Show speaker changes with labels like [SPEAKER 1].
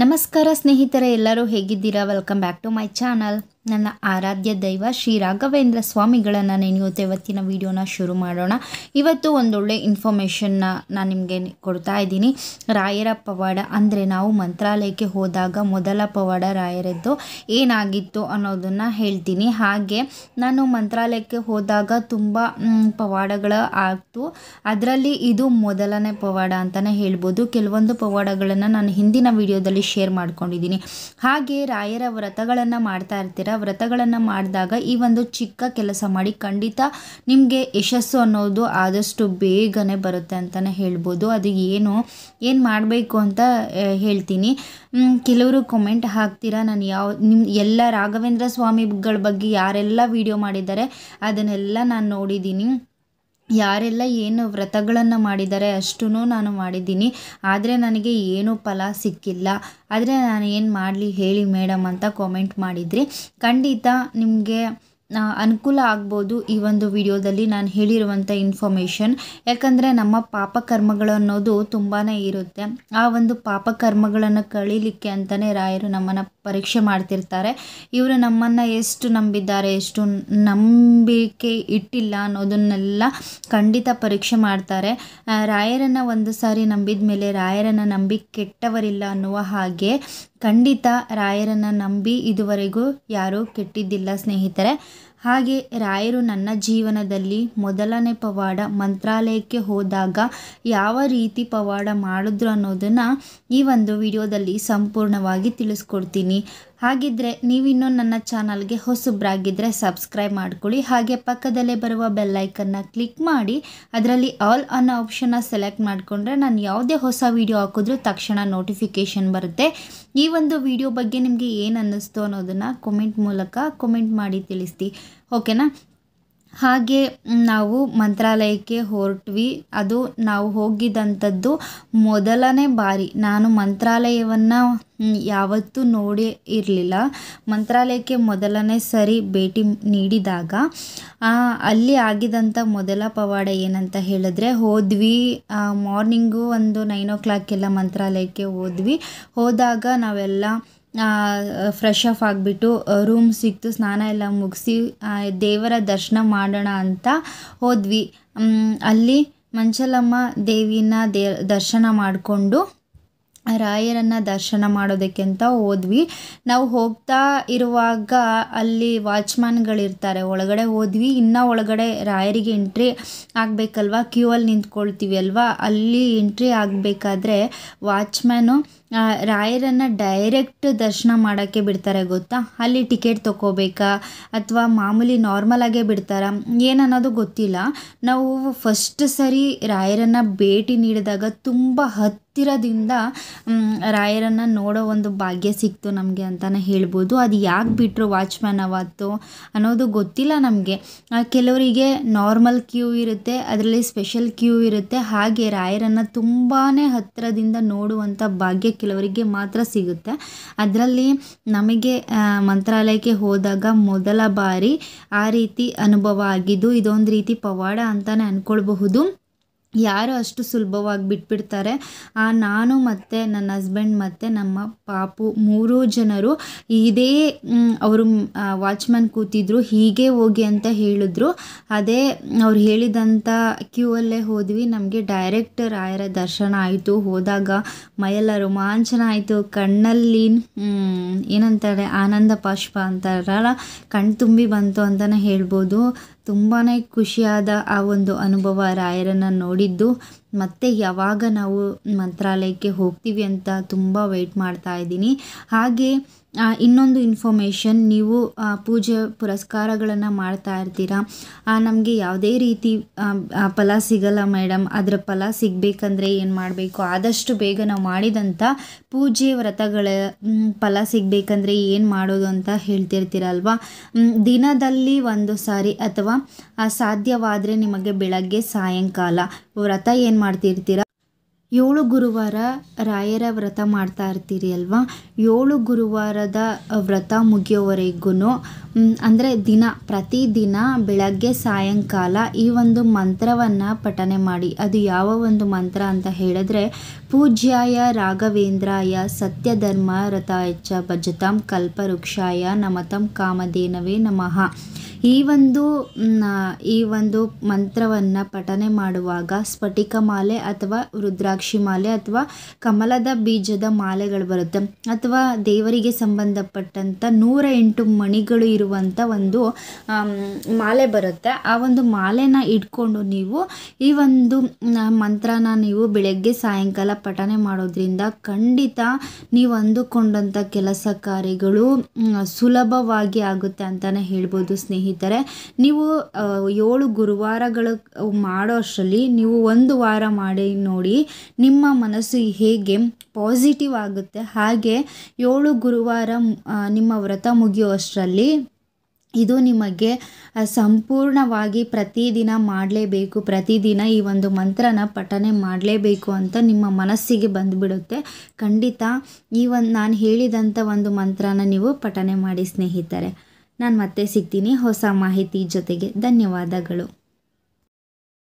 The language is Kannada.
[SPEAKER 1] ನಮಸ್ಕಾರ ಸ್ನೇಹಿತರೆ ಎಲ್ಲರೂ ಹೇಗಿದ್ದೀರಾ welcome back to my channel ನನ್ನ ಆರಾಧ್ಯ ದೈವ ಶ್ರೀ ರಾಘವೇಂದ್ರ ಸ್ವಾಮಿಗಳನ್ನು ನೆನೆಯುತ್ತೆ ಇವತ್ತಿನ ವಿಡಿಯೋನ ಶುರು ಮಾಡೋಣ ಇವತ್ತು ಒಂದೊಳ್ಳೆ ಇನ್ಫಾರ್ಮೇಷನ್ನ ನಾನು ನಿಮಗೆ ಕೊಡ್ತಾ ಇದ್ದೀನಿ ರಾಯರ ಪವಾಡ ಅಂದರೆ ನಾವು ಮಂತ್ರಾಲಯಕ್ಕೆ ಹೋದಾಗ ಮೊದಲ ಪವಾಡ ರಾಯರದ್ದು ಏನಾಗಿತ್ತು ಅನ್ನೋದನ್ನು ಹೇಳ್ತೀನಿ ಹಾಗೆ ನಾನು ಮಂತ್ರಾಲಯಕ್ಕೆ ಹೋದಾಗ ತುಂಬ ಪವಾಡಗಳು ಆಗ್ತು ಅದರಲ್ಲಿ ಇದು ಮೊದಲನೇ ಪವಾಡ ಅಂತಲೇ ಹೇಳ್ಬೋದು ಕೆಲವೊಂದು ಪವಾಡಗಳನ್ನು ನಾನು ಹಿಂದಿನ ವಿಡಿಯೋದಲ್ಲಿ ಶೇರ್ ಮಾಡ್ಕೊಂಡಿದ್ದೀನಿ ಹಾಗೆ ರಾಯರ ವ್ರತಗಳನ್ನು ಮಾಡ್ತಾ ಇರ್ತೀರ ವ್ರತಗಳನ್ನು ಮಾಡಿದಾಗ ಈ ಒಂದು ಚಿಕ್ಕ ಕೆಲಸ ಮಾಡಿ ಖಂಡಿತ ನಿಮಗೆ ಯಶಸ್ಸು ಅನ್ನೋದು ಆದಷ್ಟು ಬೇಗನೆ ಬರುತ್ತೆ ಅಂತಲೇ ಹೇಳ್ಬೋದು ಅದು ಏನು ಏನು ಮಾಡಬೇಕು ಅಂತ ಹೇಳ್ತೀನಿ ಕೆಲವರು ಕಮೆಂಟ್ ಹಾಕ್ತೀರಾ ನಾನು ಯಾವ ನಿಮ್ಮ ಎಲ್ಲ ರಾಘವೇಂದ್ರ ಸ್ವಾಮಿಗಳ ಬಗ್ಗೆ ಯಾರೆಲ್ಲ ವಿಡಿಯೋ ಮಾಡಿದ್ದಾರೆ ಅದನ್ನೆಲ್ಲ ನಾನು ನೋಡಿದ್ದೀನಿ ಯಾರೆಲ್ಲ ಏನು ವ್ರತಗಳನ್ನು ಮಾಡಿದ್ದಾರೆ ಅಷ್ಟೂ ನಾನು ಮಾಡಿದ್ದೀನಿ ಆದರೆ ನನಗೆ ಏನೂ ಫಲ ಸಿಕ್ಕಿಲ್ಲ ಆದರೆ ನಾನು ಏನು ಮಾಡಲಿ ಹೇಳಿ ಮೇಡಮ್ ಅಂತ ಕಾಮೆಂಟ್ ಮಾಡಿದ್ರಿ ಖಂಡಿತ ನಿಮಗೆ ಅನುಕೂಲ ಆಗ್ಬೋದು ಈ ಒಂದು ವಿಡಿಯೋದಲ್ಲಿ ನಾನು ಹೇಳಿರುವಂಥ ಇನ್ಫಾರ್ಮೇಷನ್ ಯಾಕಂದರೆ ನಮ್ಮ ಪಾಪಕರ್ಮಗಳು ಅನ್ನೋದು ತುಂಬಾ ಇರುತ್ತೆ ಆ ಒಂದು ಪಾಪಕರ್ಮಗಳನ್ನು ಕಳೀಲಿಕ್ಕೆ ಅಂತಲೇ ರಾಯರು ನಮ್ಮನ್ನು ಪರೀಕ್ಷೆ ಮಾಡ್ತಿರ್ತಾರೆ ಇವರು ನಮ್ಮನ್ನು ಎಷ್ಟು ನಂಬಿದ್ದಾರೆ ಎಷ್ಟು ನಂಬಿಕೆ ಇಟ್ಟಿಲ್ಲ ಅನ್ನೋದನ್ನೆಲ್ಲ ಖಂಡಿತ ಪರೀಕ್ಷೆ ಮಾಡ್ತಾರೆ ರಾಯರನ್ನು ಒಂದು ಸಾರಿ ನಂಬಿದ ಮೇಲೆ ರಾಯರನ್ನು ನಂಬಿ ಕೆಟ್ಟವರಿಲ್ಲ ಅನ್ನುವ ಹಾಗೆ ಖಂಡಿತ ರಾಯರನ್ನು ನಂಬಿ ಇದುವರೆಗೂ ಯಾರೂ ಕೆಟ್ಟಿದ್ದಿಲ್ಲ ಸ್ನೇಹಿತರೆ ಹಾಗೆ ರಾಯರು ನನ್ನ ಜೀವನದಲ್ಲಿ ಮೊದಲನೇ ಪವಾಡ ಮಂತ್ರಾಲಯಕ್ಕೆ ಹೋದಾಗ ಯಾವ ರೀತಿ ಪವಾಡ ಮಾಡಿದ್ರು ಅನ್ನೋದನ್ನು ಈ ಒಂದು ವಿಡಿಯೋದಲ್ಲಿ ಸಂಪೂರ್ಣವಾಗಿ ತಿಳಿಸ್ಕೊಡ್ತೀನಿ ಹಾಗಿದ್ರೆ ನೀವಿನ್ನೂ ನನ್ನ ಚಾನಲ್ಗೆ ಹೊಸಬ್ರಾಗಿದ್ದರೆ ಸಬ್ಸ್ಕ್ರೈಬ್ ಮಾಡ್ಕೊಳ್ಳಿ ಹಾಗೆ ಪಕ್ಕದಲ್ಲೇ ಬರುವ ಬೆಲ್ಲೈಕನ್ನ ಕ್ಲಿಕ್ ಮಾಡಿ ಅದರಲ್ಲಿ ಆಲ್ ಅನ್ನೋ ಆಪ್ಷನ್ನ ಸೆಲೆಕ್ಟ್ ಮಾಡಿಕೊಂಡ್ರೆ ನಾನು ಯಾವುದೇ ಹೊಸ ವೀಡಿಯೋ ಹಾಕಿದ್ರೂ ತಕ್ಷಣ ನೋಟಿಫಿಕೇಷನ್ ಬರುತ್ತೆ ಈ ಒಂದು ವಿಡಿಯೋ ಬಗ್ಗೆ ನಿಮಗೆ ಏನು ಅನ್ನಿಸ್ತು ಅನ್ನೋದನ್ನು ಕಮೆಂಟ್ ಮೂಲಕ ಕಮೆಂಟ್ ಮಾಡಿ ತಿಳಿಸ್ತಿ ಓಕೆನಾ ಹಾಗೆ ನಾವು ಮಂತ್ರಾಲಯಕ್ಕೆ ಹೊರಟ್ವಿ ಅದು ನಾವು ಹೋಗಿದಂಥದ್ದು ಮೊದಲನೇ ಬಾರಿ ನಾನು ಮಂತ್ರಾಲಯವನ್ನು ಯಾವತ್ತೂ ನೋಡಿ ಇರಲಿಲ್ಲ ಮಂತ್ರಾಲಯಕ್ಕೆ ಮೊದಲನೇ ಸರಿ ಭೇಟಿ ನೀಡಿದಾಗ ಅಲ್ಲಿ ಆಗಿದಂಥ ಮೊದಲ ಪವಾಡ ಏನಂತ ಹೇಳಿದ್ರೆ ಹೋದ್ವಿ ಮಾರ್ನಿಂಗು ಒಂದು ನೈನ್ ಓ ಕ್ಲಾಕೆಲ್ಲ ಮಂತ್ರಾಲಯಕ್ಕೆ ಹೋದ್ವಿ ಹೋದಾಗ ನಾವೆಲ್ಲ ಫ್ರೆಶ್ ಅಪ್ ಆಗಿಬಿಟ್ಟು ರೂಮ್ ಸಿಕ್ತು ಸ್ನಾನ ಎಲ್ಲ ಮುಗಿಸಿ ದೇವರ ದರ್ಶನ ಮಾಡೋಣ ಅಂತ ಹೋದ್ವಿ ಅಲ್ಲಿ ಮಂಚಲಮ್ಮ ದೇವಿನ ದೇ ದರ್ಶನ ಮಾಡಿಕೊಂಡು ರಾಯರನ್ನು ದರ್ಶನ ಮಾಡೋದಕ್ಕೆ ಅಂತ ಹೋದ್ವಿ ನಾವು ಹೋಗ್ತಾ ಇರುವಾಗ ಅಲ್ಲಿ ವಾಚ್ಮ್ಯಾನ್ಗಳಿರ್ತಾರೆ ಒಳಗಡೆ ಹೋದ್ವಿ ಇನ್ನೂ ಒಳಗಡೆ ರಾಯರಿಗೆ ಎಂಟ್ರಿ ಆಗಬೇಕಲ್ವಾ ಕ್ಯೂ ಅಲ್ಲಿ ನಿಂತ್ಕೊಳ್ತೀವಿ ಅಲ್ವಾ ಅಲ್ಲಿ ಎಂಟ್ರಿ ಆಗಬೇಕಾದ್ರೆ ವಾಚ್ಮ್ಯಾನು ರಾಯರನ್ನು ಡೈರೆಕ್ಟ್ ದರ್ಶನ ಮಾಡೋಕ್ಕೆ ಬಿಡ್ತಾರೆ ಗೊತ್ತಾ ಅಲ್ಲಿ ಟಿಕೆಟ್ ತೊಗೋಬೇಕಾ ಅಥವಾ ಮಾಮೂಲಿ ನಾರ್ಮಲಾಗೇ ಬಿಡ್ತಾರ ಏನನ್ನೋದು ಗೊತ್ತಿಲ್ಲ ನಾವು ಫಸ್ಟ್ ಸರಿ ರಾಯರನ್ನು ಭೇಟಿ ನೀಡಿದಾಗ ತುಂಬ ಹತ್ತಿರದಿಂದ ರಾಯರನ್ನು ನೋಡೋ ಒಂದು ಭಾಗ್ಯ ಸಿಕ್ತು ನಮಗೆ ಅಂತಲೇ ಹೇಳ್ಬೋದು ಅದು ಯಾಕೆ ಬಿಟ್ಟರು ವಾಚ್ಮ್ಯಾನ್ ಅವತ್ತು ಅನ್ನೋದು ಗೊತ್ತಿಲ್ಲ ನಮಗೆ ಕೆಲವರಿಗೆ ನಾರ್ಮಲ್ ಕ್ಯೂ ಇರುತ್ತೆ ಅದರಲ್ಲಿ ಸ್ಪೆಷಲ್ ಕ್ಯೂ ಇರುತ್ತೆ ಹಾಗೆ ರಾಯರನ್ನು ತುಂಬಾ ಹತ್ತಿರದಿಂದ ನೋಡುವಂಥ ಭಾಗ್ಯ ಕೆಲವರಿಗೆ ಮಾತ್ರ ಸಿಗುತ್ತೆ ಅದರಲ್ಲಿ ನಮಗೆ ಮಂತ್ರಾಲಯಕ್ಕೆ ಹೋದಾಗ ಮೊದಲ ಬಾರಿ ಆ ರೀತಿ ಅನುಭವ ಆಗಿದ್ದು ಇದೊಂದು ರೀತಿ ಪವಾಡ ಅಂತಲೇ ಅಂದ್ಕೊಳ್ಬಹುದು ಯಾರು ಅಷ್ಟು ಸುಲಭವಾಗಿ ಬಿಟ್ಬಿಡ್ತಾರೆ ನಾನು ಮತ್ತು ನನ್ನ ಹಸ್ಬೆಂಡ್ ಮತ್ತು ನಮ್ಮ ಪಾಪು ಮೂರೂ ಜನರು ಇದೇ ಅವರು ವಾಚ್ಮ್ಯಾನ್ ಕೂತಿದ್ರು ಹೀಗೆ ಹೋಗಿ ಅಂತ ಹೇಳಿದ್ರು ಅದೇ ಅವ್ರು ಹೇಳಿದಂಥ ಕ್ಯೂ ಅಲ್ಲೇ ಹೋದ್ವಿ ನಮಗೆ ಡೈರೆಕ್ಟ್ ರಾಯರ ದರ್ಶನ ಆಯಿತು ಹೋದಾಗ ಮೈಯೆಲ್ಲ ರೋಮಾಂಚನ ಆಯಿತು ಕಣ್ಣಲ್ಲಿ ಏನಂತಾರೆ ಆನಂದ ಪಾಷ್ಪ ಅಂತಾರಲ್ಲ ತುಂಬಿ ಬಂತು ಅಂತಲೇ ಹೇಳ್ಬೋದು ತುಂಬಾ ಖುಷಿಯಾದ ಆ ಒಂದು ಅನುಭವ ರಾಯರನ್ನು ನೋಡಿದ್ದು ಮತ್ತೆ ಯಾವಾಗ ನಾವು ಮಂತ್ರಾಲಯಕ್ಕೆ ಹೋಗ್ತೀವಿ ಅಂತ ತುಂಬ ವೆಯ್ಟ್ ಮಾಡ್ತಾ ಇದ್ದೀನಿ ಹಾಗೆ ಇನ್ನೊಂದು ಇನ್ಫಾರ್ಮೇಷನ್ ನೀವು ಪೂಜೆ ಪುರಸ್ಕಾರಗಳನ್ನು ಮಾಡ್ತಾ ಇರ್ತೀರ ನಮಗೆ ಯಾವುದೇ ರೀತಿ ಫಲ ಸಿಗಲ್ಲ ಮೇಡಮ್ ಅದರ ಫಲ ಸಿಗಬೇಕಂದ್ರೆ ಏನು ಮಾಡಬೇಕು ಆದಷ್ಟು ಬೇಗ ನಾವು ಮಾಡಿದಂಥ ಪೂಜೆ ವ್ರತಗಳ ಫಲ ಸಿಗಬೇಕಂದ್ರೆ ಏನು ಮಾಡೋದು ಅಂತ ಹೇಳ್ತಿರ್ತೀರಲ್ವಾ ದಿನದಲ್ಲಿ ಒಂದು ಸಾರಿ ಅಥವಾ ಸಾಧ್ಯವಾದರೆ ನಿಮಗೆ ಬೆಳಗ್ಗೆ ಸಾಯಂಕಾಲ ವ್ರತ ಏನು ಮಾಡ್ತಿರ್ತೀರಾ ಏಳು ಗುರುವಾರ ರಾಯರ ವ್ರತ ಮಾಡ್ತಾ ಇರ್ತೀರಿ ಅಲ್ವಾ ಏಳು ಗುರುವಾರದ ವ್ರತ ಮುಗಿಯೋವರೆಗೂ ಅಂದರೆ ದಿನ ಪ್ರತಿದಿನ ಬೆಳಗ್ಗೆ ಸಾಯಂಕಾಲ ಈ ಒಂದು ಮಂತ್ರವನ್ನು ಪಠನೆ ಮಾಡಿ ಅದು ಯಾವ ಒಂದು ಮಂತ್ರ ಅಂತ ಹೇಳಿದ್ರೆ ಪೂಜ್ಯಾಯ ರಾಘವೇಂದ್ರಾಯ ಸತ್ಯಧರ್ಮ ರಥಾಯಚ್ಚ ಭಜತಾಂ ಕಲ್ಪವೃಕ್ಷಾಯ ನಮತಂ ಕಾಮಧೇನವೇ ನಮಃ ಈ ಒಂದು ಈ ಒಂದು ಮಂತ್ರವನ್ನು ಪಠನೆ ಮಾಡುವಾಗ ಸ್ಫಟಿಕ ಮಾಲೆ ಅಥವಾ ರುದ್ರಾಕ್ಷಿ ಮಾಲೆ ಅಥವಾ ಕಮಲದ ಬೀಜದ ಮಾಲೆಗಳು ಬರುತ್ತೆ ಅಥವಾ ದೇವರಿಗೆ ಸಂಬಂಧಪಟ್ಟಂಥ ನೂರ ಎಂಟು ಮಣಿಗಳು ಇರುವಂಥ ಒಂದು ಮಾಲೆ ಬರುತ್ತೆ ಆ ಒಂದು ಮಾಲೆನ ಇಟ್ಕೊಂಡು ನೀವು ಈ ಒಂದು ಮಂತ್ರನ ನೀವು ಬೆಳಗ್ಗೆ ಸಾಯಂಕಾಲ ಪಠನೆ ಮಾಡೋದ್ರಿಂದ ಖಂಡಿತ ನೀವು ಅಂದುಕೊಂಡಂಥ ಕೆಲಸ ಕಾರ್ಯಗಳು ಸುಲಭವಾಗಿ ಆಗುತ್ತೆ ಅಂತಲೇ ಹೇಳ್ಬೋದು ಸ್ನೇಹಿತರೆ ನೀವು ಏಳು ಗುರುವಾರಗಳು ಮಾಡೋ ಅಷ್ಟರಲ್ಲಿ ನೀವು ಒಂದು ವಾರ ಮಾಡಿ ನೋಡಿ ನಿಮ್ಮ ಮನಸ್ಸು ಹೇಗೆ ಪಾಸಿಟಿವ್ ಆಗುತ್ತೆ ಹಾಗೆ ಏಳು ಗುರುವಾರ ನಿಮ್ಮ ವ್ರತ ಮುಗಿಯೋ ಇದು ನಿಮಗೆ ಸಂಪೂರ್ಣವಾಗಿ ಪ್ರತಿದಿನ ಮಾಡಲೇಬೇಕು ಪ್ರತಿದಿನ ಈ ಒಂದು ಮಂತ್ರನ ಪಠನೆ ಮಾಡಲೇಬೇಕು ಅಂತ ನಿಮ್ಮ ಮನಸ್ಸಿಗೆ ಬಂದುಬಿಡುತ್ತೆ ಖಂಡಿತ ಈ ಒಂದು ನಾನು ಹೇಳಿದಂಥ ಒಂದು ಮಂತ್ರನ ನೀವು ಪಠನೆ ಮಾಡಿ ಸ್ನೇಹಿತರೆ ನಾನು ಮತ್ತೆ ಸಿಗ್ತೀನಿ ಹೊಸ ಮಾಹಿತಿ ಜೊತೆಗೆ ಧನ್ಯವಾದಗಳು